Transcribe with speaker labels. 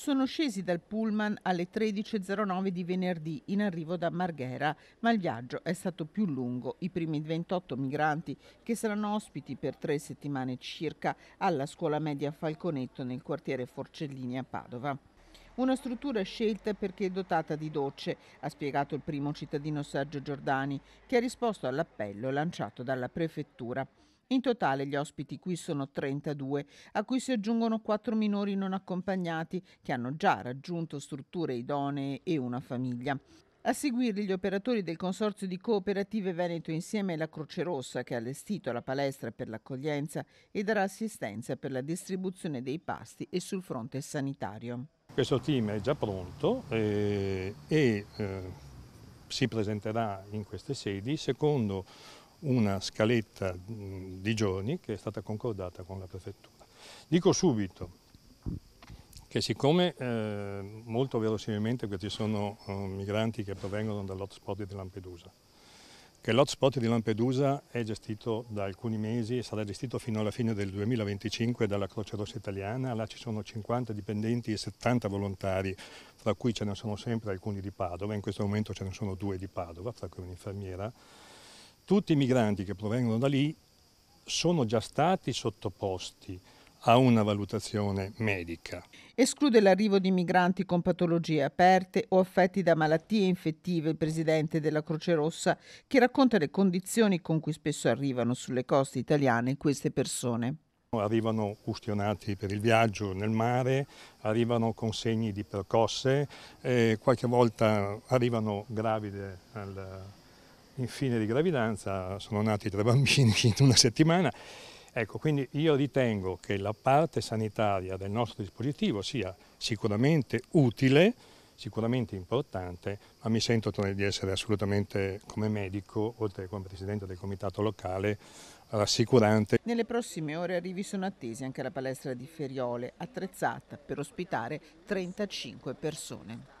Speaker 1: sono scesi dal pullman alle 13.09 di venerdì in arrivo da Marghera, ma il viaggio è stato più lungo. I primi 28 migranti che saranno ospiti per tre settimane circa alla scuola media Falconetto nel quartiere Forcellini a Padova. Una struttura scelta perché è dotata di docce, ha spiegato il primo cittadino Sergio Giordani, che ha risposto all'appello lanciato dalla prefettura. In totale gli ospiti qui sono 32, a cui si aggiungono 4 minori non accompagnati che hanno già raggiunto strutture idonee e una famiglia. A seguirli gli operatori del Consorzio di Cooperative Veneto insieme alla Croce Rossa che ha allestito la palestra per l'accoglienza e darà assistenza per la distribuzione dei pasti e sul fronte sanitario.
Speaker 2: Questo team è già pronto e, eh, e eh, si presenterà in queste sedi secondo una scaletta di giorni che è stata concordata con la prefettura. Dico subito che siccome eh, molto verosimilmente questi sono eh, migranti che provengono dall'hotspot di Lampedusa, che l'hotspot di Lampedusa è gestito da alcuni mesi e sarà gestito fino alla fine del 2025 dalla Croce Rossa Italiana, là ci sono 50 dipendenti e 70 volontari, fra cui ce ne sono sempre alcuni di Padova, in questo momento ce ne sono due di Padova, fra cui un'infermiera, tutti i migranti che provengono da lì sono già stati sottoposti a una valutazione medica.
Speaker 1: Esclude l'arrivo di migranti con patologie aperte o affetti da malattie infettive il presidente della Croce Rossa che racconta le condizioni con cui spesso arrivano sulle coste italiane queste persone. Arrivano ustionati per il viaggio nel mare,
Speaker 2: arrivano con segni di percosse, eh, qualche volta arrivano gravide al, in fine di gravidanza sono nati tre bambini in una settimana. Ecco, quindi io ritengo che la parte sanitaria del nostro dispositivo sia sicuramente utile, sicuramente importante, ma mi sento di essere assolutamente come medico, oltre che come presidente del comitato locale, rassicurante.
Speaker 1: Nelle prossime ore arrivi sono attesi anche la palestra di Feriole, attrezzata per ospitare 35 persone.